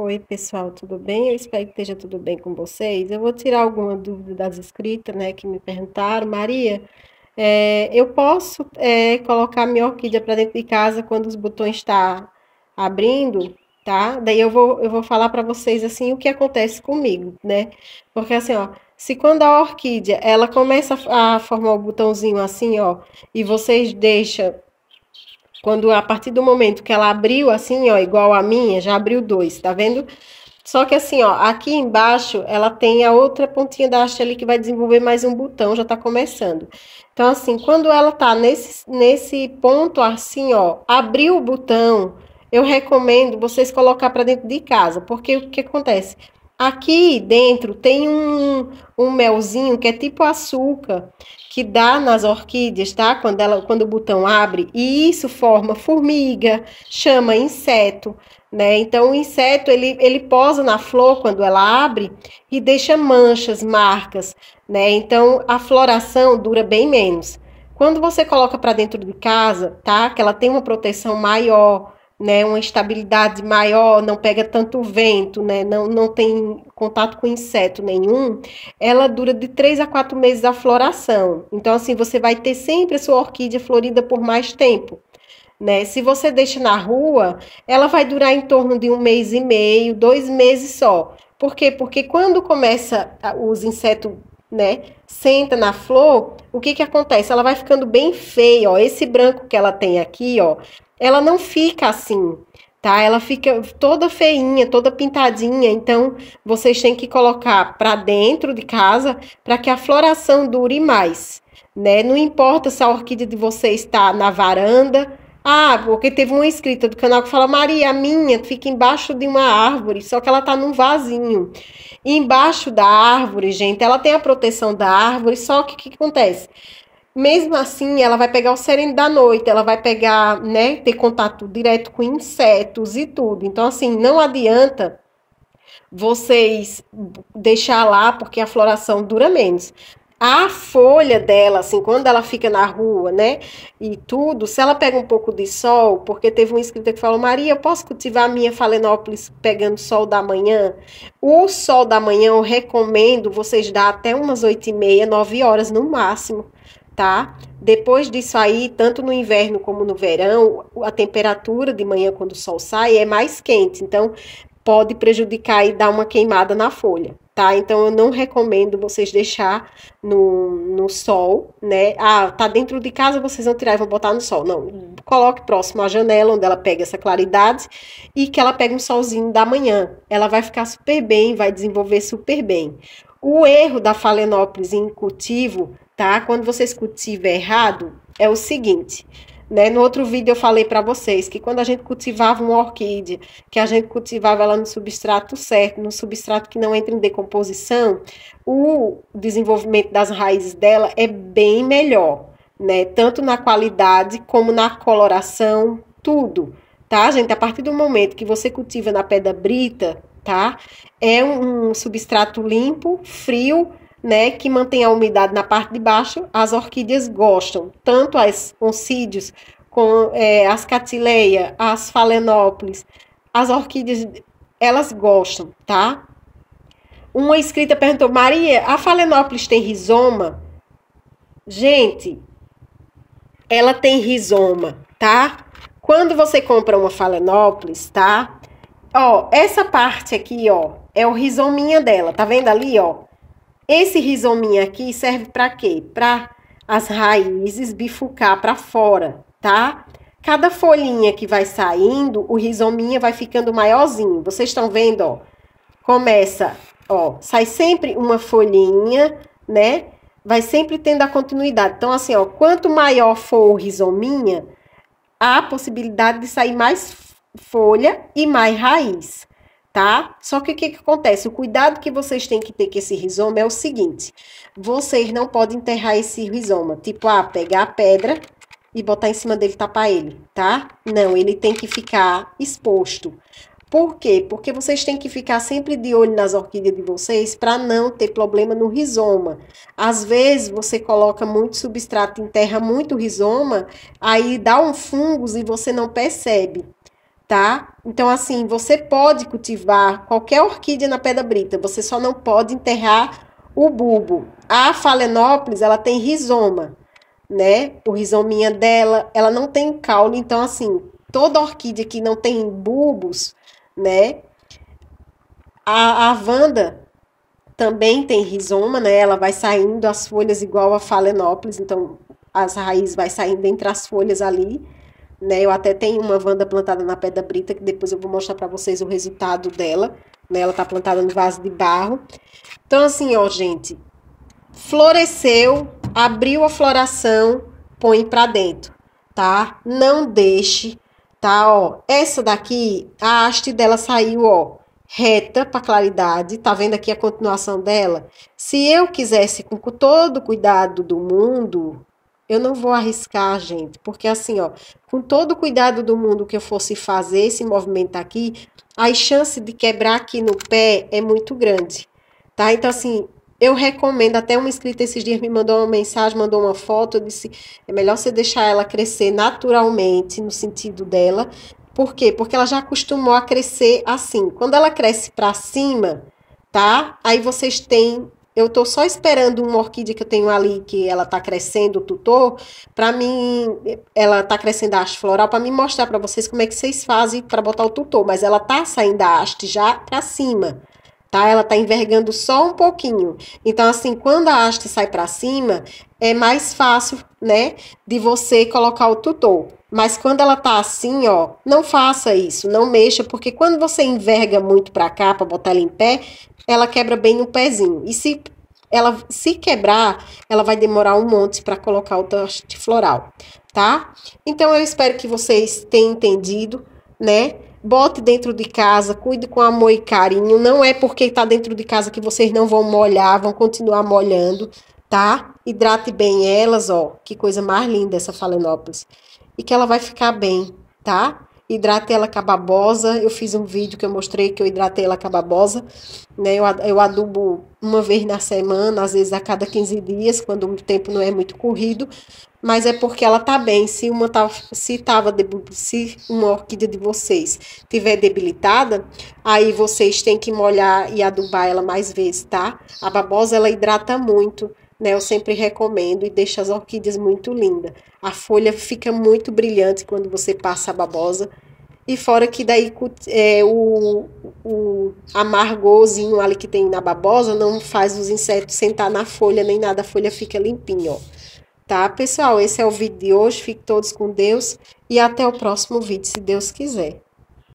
Oi, pessoal, tudo bem? Eu espero que esteja tudo bem com vocês. Eu vou tirar alguma dúvida das escritas, né, que me perguntaram. Maria, é, eu posso é, colocar minha orquídea para dentro de casa quando os botões estão tá abrindo, tá? Daí eu vou, eu vou falar para vocês, assim, o que acontece comigo, né? Porque, assim, ó, se quando a orquídea, ela começa a formar o botãozinho assim, ó, e vocês deixam quando a partir do momento que ela abriu assim, ó, igual a minha, já abriu dois, tá vendo? Só que assim, ó, aqui embaixo ela tem a outra pontinha da haste ali que vai desenvolver mais um botão, já tá começando. Então assim, quando ela tá nesse, nesse ponto assim, ó, abriu o botão, eu recomendo vocês colocar para dentro de casa, porque o que acontece? Aqui dentro tem um, um melzinho que é tipo açúcar, que dá nas orquídeas, tá? Quando, ela, quando o botão abre, e isso forma formiga, chama inseto, né? Então, o inseto, ele, ele posa na flor quando ela abre e deixa manchas, marcas, né? Então, a floração dura bem menos. Quando você coloca para dentro de casa, tá? Que ela tem uma proteção maior, né, uma estabilidade maior, não pega tanto vento, né, não, não tem contato com inseto nenhum, ela dura de 3 a 4 meses a floração. Então, assim, você vai ter sempre a sua orquídea florida por mais tempo. Né? Se você deixa na rua, ela vai durar em torno de um mês e meio, dois meses só. Por quê? Porque quando começa os insetos né? Senta na flor, o que que acontece? Ela vai ficando bem feia, ó. Esse branco que ela tem aqui, ó, ela não fica assim, tá? Ela fica toda feinha, toda pintadinha. Então, vocês têm que colocar para dentro de casa para que a floração dure mais, né? Não importa se a orquídea de vocês está na varanda. Ah, porque teve uma inscrita do canal que fala: Maria, a minha fica embaixo de uma árvore, só que ela tá num vasinho. E embaixo da árvore, gente, ela tem a proteção da árvore, só que o que acontece? Mesmo assim, ela vai pegar o sereno da noite, ela vai pegar, né, ter contato direto com insetos e tudo. Então, assim, não adianta vocês deixar lá porque a floração dura menos. A folha dela, assim, quando ela fica na rua, né? E tudo, se ela pega um pouco de sol, porque teve uma inscrito que falou: Maria, eu posso cultivar a minha Falenópolis pegando sol da manhã? O sol da manhã eu recomendo vocês dar até umas 8 e meia, 9 horas no máximo tá? Depois disso aí, tanto no inverno como no verão, a temperatura de manhã quando o sol sai é mais quente, então pode prejudicar e dar uma queimada na folha, tá? Então eu não recomendo vocês deixar no, no sol, né? Ah, tá dentro de casa, vocês vão tirar e vão botar no sol. Não, coloque próximo à janela onde ela pega essa claridade e que ela pegue um solzinho da manhã. Ela vai ficar super bem, vai desenvolver super bem. O erro da Phalaenopsis em cultivo tá? Quando você cultiva errado, é o seguinte. Né? No outro vídeo eu falei para vocês que quando a gente cultivava uma orquídea, que a gente cultivava ela no substrato certo, no substrato que não entra em decomposição, o desenvolvimento das raízes dela é bem melhor, né? Tanto na qualidade como na coloração, tudo, tá, gente? A partir do momento que você cultiva na pedra brita, tá? É um, um substrato limpo, frio, né, que mantém a umidade na parte de baixo, as orquídeas gostam, tanto as oncídios, com é, as catileia, as falenópolis, as orquídeas, elas gostam, tá? Uma escrita perguntou, Maria, a falenópolis tem rizoma? Gente, ela tem rizoma, tá? Quando você compra uma falenópolis, tá? Ó, essa parte aqui, ó, é o rizominha dela, tá vendo ali, ó? Esse rizominha aqui serve para quê? Para as raízes bifurcar para fora, tá? Cada folhinha que vai saindo, o rizominha vai ficando maiorzinho. Vocês estão vendo, ó? Começa, ó, sai sempre uma folhinha, né? Vai sempre tendo a continuidade. Então, assim, ó, quanto maior for o rizominha, há a possibilidade de sair mais folha e mais raiz tá? Só que o que, que, acontece? O cuidado que vocês têm que ter com esse rizoma é o seguinte: vocês não podem enterrar esse rizoma, tipo, ah, pegar a pedra e botar em cima dele tapar ele, tá? Não, ele tem que ficar exposto. Por quê? Porque vocês têm que ficar sempre de olho nas orquídeas de vocês para não ter problema no rizoma. Às vezes você coloca muito substrato, enterra muito rizoma, aí dá um fungos e você não percebe tá? Então, assim, você pode cultivar qualquer orquídea na pedra brita, você só não pode enterrar o bulbo. A Phalaenopsis, ela tem rizoma, né? O rizominha dela, ela não tem caule, então, assim, toda orquídea que não tem bulbos, né? A, a Wanda também tem rizoma, né? Ela vai saindo as folhas igual a Phalaenopsis, então as raízes vai saindo entre as folhas ali. Né? Eu até tenho uma vanda plantada na pedra brita, que depois eu vou mostrar para vocês o resultado dela. Né? Ela tá plantada no vaso de barro. Então, assim, ó, gente, floresceu, abriu a floração, põe para dentro, tá? Não deixe, tá? Ó, essa daqui, a haste dela saiu, ó, reta para claridade, tá vendo aqui a continuação dela? Se eu quisesse com todo o cuidado do mundo, eu não vou arriscar, gente, porque assim, ó, com todo o cuidado do mundo que eu fosse fazer esse movimento aqui, a chance de quebrar aqui no pé é muito grande, tá? Então, assim, eu recomendo, até uma inscrita esses dias me mandou uma mensagem, mandou uma foto, eu disse, é melhor você deixar ela crescer naturalmente, no sentido dela, por quê? Porque ela já acostumou a crescer assim. Quando ela cresce para cima, tá? Aí vocês têm eu estou só esperando uma orquídea que eu tenho ali, que ela está crescendo, o tutor, para mim, ela está crescendo a haste floral, para me mostrar para vocês como é que vocês fazem para botar o tutor, mas ela está saindo a haste já para cima, tá? Ela tá envergando só um pouquinho. Então, assim, quando a haste sai para cima, é mais fácil, né, de você colocar o tutor. Mas quando ela tá assim, ó, não faça isso, não mexa, porque quando você enverga muito para cá para botar ela em pé, ela quebra bem no pezinho. E se ela se quebrar, ela vai demorar um monte para colocar o taxite floral, tá? Então eu espero que vocês tenham entendido, né? Bote dentro de casa, cuide com amor e carinho. Não é porque tá dentro de casa que vocês não vão molhar, vão continuar molhando, tá? Hidrate bem elas, ó. Que coisa mais linda essa Phalaenopsis. E que ela vai ficar bem, tá? hidratei ela com a babosa. Eu fiz um vídeo que eu mostrei que eu hidratei ela com a babosa. Né? Eu, eu adubo uma vez na semana, às vezes a cada 15 dias, quando o tempo não é muito corrido. Mas é porque ela tá bem. Se uma tá, se tava se uma orquídea de vocês tiver debilitada, aí vocês têm que molhar e adubar ela mais vezes, tá? A babosa ela hidrata muito né? Eu sempre recomendo e deixa as orquídeas muito lindas. A folha fica muito brilhante quando você passa a babosa. E fora que daí é, o, o amargozinho ali que tem na babosa não faz os insetos sentar na folha nem nada, a folha fica limpinha, ó. Tá, pessoal? Esse é o vídeo de hoje. Fiquem todos com Deus e até o próximo vídeo, se Deus quiser.